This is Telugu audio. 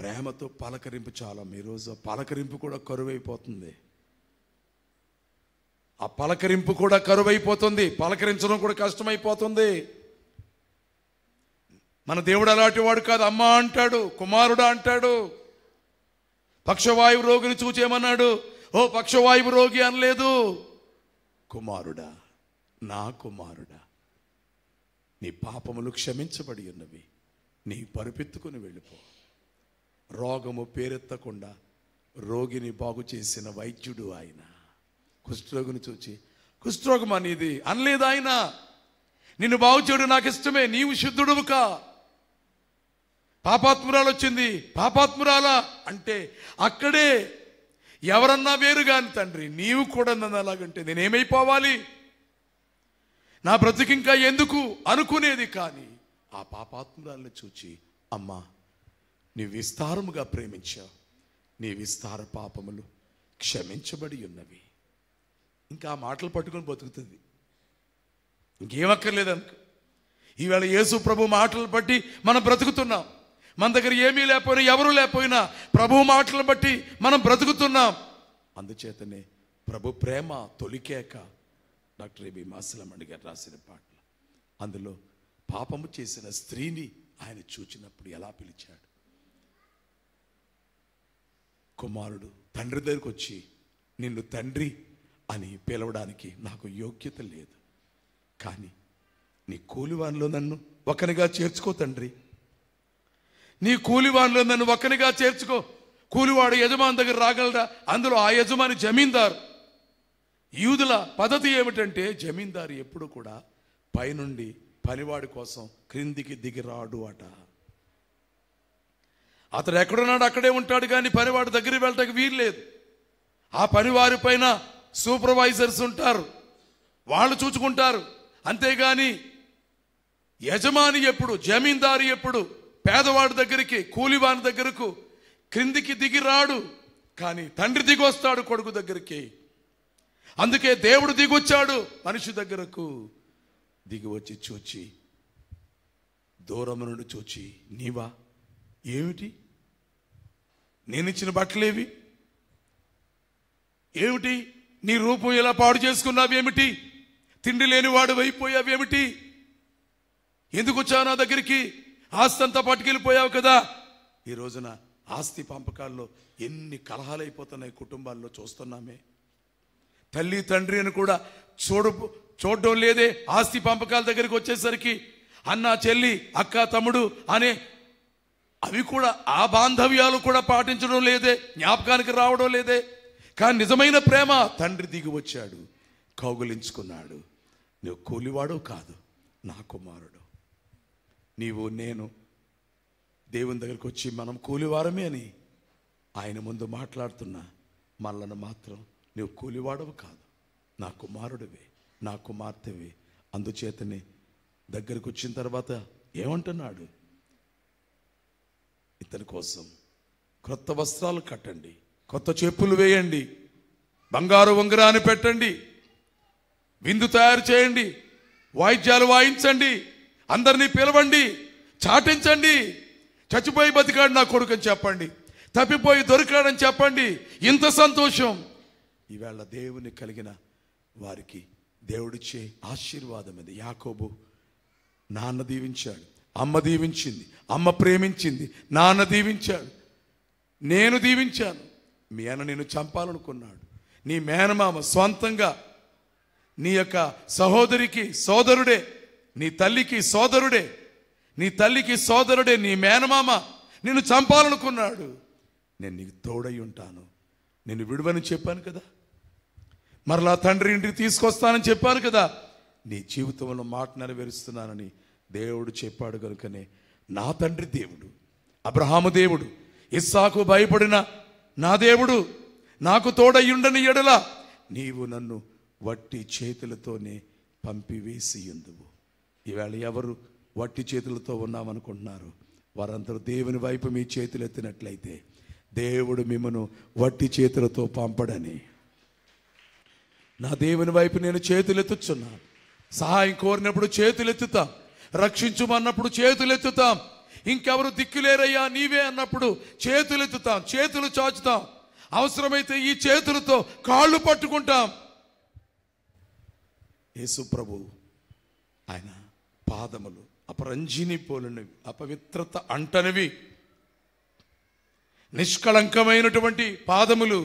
ప్రేమతో పలకరింపు చాలా రోజు పలకరింపు కూడా కరువైపోతుంది ఆ పలకరింపు కూడా కరువైపోతుంది పలకరించడం కూడా కష్టమైపోతుంది మన దేవుడు అలాంటి వాడు కాదు అమ్మ అంటాడు కుమారుడా అంటాడు పక్షవాయువు రోగిని చూచేమన్నాడు ఓ పక్షవాయువు రోగి అనలేదు కుమారుడా నా కుమారుడా నీ పాపములు క్షమించబడి ఉన్నవి నీ పరిపెత్తుకుని వెళ్ళిపో రోగము పేరెత్తకుండా రోగిని బాగు చేసిన వైద్యుడు ఆయన కుష్ఠరోగిని చూచి కుష్ఠరోగం అనేది అనలేదు ఆయన నిన్ను బాగు చేయడం నాకు ఇష్టమే నీవు శుద్ధుడువు కా పాపాత్మురాలు వచ్చింది పాపాత్మురాలా అంటే అక్కడే ఎవరన్నా వేరు కాని తండ్రి నీవు కూడా నన్ను అలాగంటే నేనేమైపోవాలి నా బ్రతికింకా ఎందుకు అనుకునేది కానీ ఆ పాపాత్మురాలను చూచి అమ్మా నీ విస్తారముగా ప్రేమించావు నీ విస్తార పాపములు క్షమించబడి ఉన్నవి ఇంకా ఆ మాటలు పట్టుకొని బతుకుతుంది ఇంకేమక్కర్లేదు ఈవేళ యేసు ప్రభు మాటలు బట్టి మనం బ్రతుకుతున్నాం మన దగ్గర ఏమీ లేకపోయినా ఎవరు లేకపోయినా ప్రభు మాటలు బట్టి మనం బ్రతుకుతున్నాం అందుచేతనే ప్రభు ప్రేమ తొలికేక డాక్టర్ ఏబి మాసలమ్మండి గారు రాసిన పాటలు అందులో పాపము చేసిన స్త్రీని ఆయన చూచినప్పుడు ఎలా పిలిచాడు కుమారుడు తండ్రి దగ్గరికి వచ్చి నిన్ను తండ్రి అని పిలవడానికి నాకు యోగ్యత లేదు కానీ నీ కూలివానిలో నన్ను ఒకనిగా చేర్చుకో తండ్రి నీ కూలివాన్లో నన్ను ఒకనిగా చేర్చుకో కూలివాడు యజమాని దగ్గర రాగలరా అందులో ఆ యజమాని జమీందారు యూదుల పద్ధతి ఏమిటంటే జమీందారు ఎప్పుడు కూడా పైనుండి పనివాడి కోసం క్రిందికి దిగిరాడు అట అతడు ఎక్కడున్నాడు అక్కడే ఉంటాడు కానీ పనివాడు దగ్గరికి వెళ్ళటానికి వీలు లేదు ఆ పనివారి పైన సూపర్వైజర్స్ ఉంటారు వాళ్ళు చూసుకుంటారు అంతేగాని యజమాని ఎప్పుడు జమీందారు ఎప్పుడు పేదవాడి దగ్గరికి కూలివాని దగ్గరకు క్రిందికి దిగి రాడు కానీ తండ్రి దిగి వస్తాడు కొడుకు దగ్గరికి అందుకే దేవుడు దిగొచ్చాడు మనిషి దగ్గరకు దిగి వచ్చి చూచి దూరం నుండి చూచి నీవా ఏమిటి నేను ఇచ్చిన బట్టలేవి ఏమిటి నీ రూపం ఎలా పాడు ఏమిటి తిండి లేనివాడు అయిపోయావేమిటి ఎందుకు వచ్చావు నా దగ్గరికి ఆస్తి అంతా పట్టుకెళ్ళిపోయావు కదా ఈ రోజున ఆస్తి పంపకాల్లో ఎన్ని కలహాలు అయిపోతున్నాయి కుటుంబాల్లో చూస్తున్నామే తల్లి తండ్రి అని కూడా చూడ చూడడం లేదే ఆస్తి పంపకాల దగ్గరికి వచ్చేసరికి అన్న చెల్లి అక్క తమ్ముడు అనే అవి కూడా ఆ బాంధవ్యాలు కూడా పాటించడం లేదే జ్ఞాపకానికి రావడం లేదే కానీ నిజమైన ప్రేమ తండ్రి దిగి వచ్చాడు కౌగులించుకున్నాడు నువ్వు కూలివాడు కాదు నా కుమారుడు నీవు నేను దేవుని దగ్గరికి వచ్చి మనం కూలివారమే అని ఆయన ముందు మాట్లాడుతున్నా మనలను మాత్రం నువ్వు కూలివాడవు కాదు నా కుమారుడివే నా కుమార్తెవి అందుచేతనే దగ్గరకు వచ్చిన తర్వాత ఏమంటున్నాడు ఇతని కోసం క్రొత్త వస్త్రాలు కట్టండి కొత్త చెప్పులు వేయండి బంగారు ఉంగరాన్ని పెట్టండి విందు తయారు చేయండి వాయిద్యాలు వాయించండి అందరినీ పిలవండి చాటించండి చచ్చిపోయి బతికాడు నా అని చెప్పండి తప్పిపోయి దొరికాడని చెప్పండి ఇంత సంతోషం ఈవేళ దేవుని కలిగిన వారికి దేవుడిచ్చే ఆశీర్వాదం ఇది యాకోబు నాన్న దీవించాడు అమ్మ దీవించింది అమ్మ ప్రేమించింది నాన్న దీవించాడు నేను దీవించాను మీ అన్న నేను చంపాలనుకున్నాడు నీ మేనమామ స్వంతంగా నీ యొక్క సహోదరికి సోదరుడే నీ తల్లికి సోదరుడే నీ తల్లికి సోదరుడే నీ మేనమామ నిన్ను చంపాలనుకున్నాడు నేను నీకు తోడై ఉంటాను నేను విడువని చెప్పాను కదా మరలా తండ్రి ఇంటికి తీసుకొస్తానని చెప్పాను కదా నీ జీవితంలో మాట నెరవేరుస్తున్నానని దేవుడు చెప్పాడు కనుకనే నా తండ్రి దేవుడు అబ్రహాము దేవుడు ఇస్సాకు భయపడిన నా దేవుడు నాకు తోడయ్యుండని ఎడల నీవు నన్ను వట్టి చేతులతోనే పంపివేసి ఎందువు ఈవేళ ఎవరు వట్టి చేతులతో ఉన్నామనుకుంటున్నారు వారందరూ దేవుని వైపు మీ చేతులు ఎత్తినట్లయితే దేవుడు మిమ్మను వట్టి చేతులతో పంపడని నా దేవుని వైపు నేను చేతులెత్తుచున్నాను సహాయం కోరినప్పుడు చేతులెత్తుతాం రక్షించుమన్నప్పుడు చేతులెత్తుతాం ఇంకెవరు దిక్కులేరయ్యా నీవే అన్నప్పుడు చేతులెత్తుతాం చేతులు చాచుతాం అవసరమైతే ఈ చేతులతో కాళ్ళు పట్టుకుంటాం యేసు ప్రభు ఆయన పాదములు అపరంజిని పోలినవి అపవిత్రత అంటనివి నిష్కళంకమైనటువంటి పాదములు